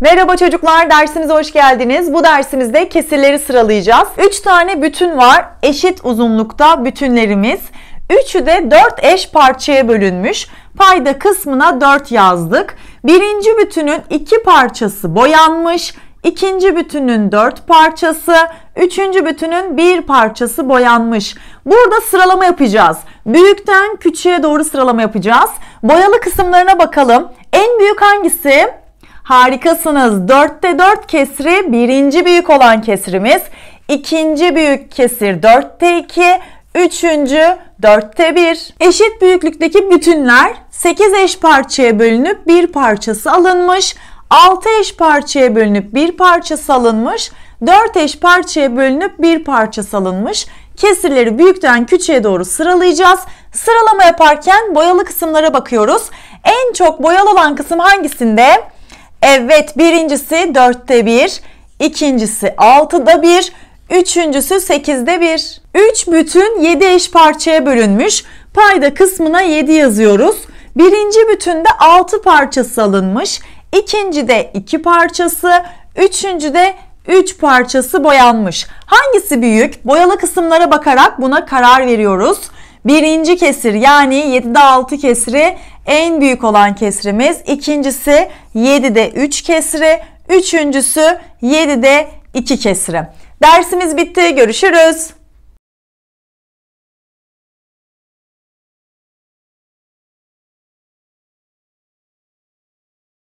Merhaba çocuklar, dersimize hoş geldiniz. Bu dersimizde kesirleri sıralayacağız. 3 tane bütün var, eşit uzunlukta bütünlerimiz. Üçü de 4 eş parçaya bölünmüş. Payda kısmına 4 yazdık. Birinci bütünün 2 parçası boyanmış. İkinci bütünün 4 parçası, üçüncü bütünün 1 parçası boyanmış. Burada sıralama yapacağız. Büyükten küçüğe doğru sıralama yapacağız. Boyalı kısımlarına bakalım. En büyük hangisi? Harikasınız. 4'te 4 kesri birinci büyük olan kesrimiz. ikinci büyük kesir 4'te 2. Üçüncü 4'te 1. Eşit büyüklükteki bütünler 8 eş parçaya bölünüp bir parçası alınmış. 6 eş parçaya bölünüp bir parçası alınmış. 4 eş parçaya bölünüp bir parçası alınmış. Kesirleri büyükten küçüğe doğru sıralayacağız. Sıralama yaparken boyalı kısımlara bakıyoruz. En çok boyalı olan kısım hangisinde? Evet birincisi dörtte bir, ikincisi altıda bir, üçüncüsü sekizde bir. Üç bütün yedi eş parçaya bölünmüş. Payda kısmına yedi yazıyoruz. Birinci bütünde altı parçası alınmış. İkincide iki parçası, üçüncü de 3 parçası boyanmış. Hangisi büyük? Boyalı kısımlara bakarak buna karar veriyoruz. Birinci kesir yani 7'de 6 kesri en büyük olan kesrimiz. İkincisi 7'de 3 kesri. Üçüncüsü 7'de 2 kesri. Dersimiz bitti. Görüşürüz.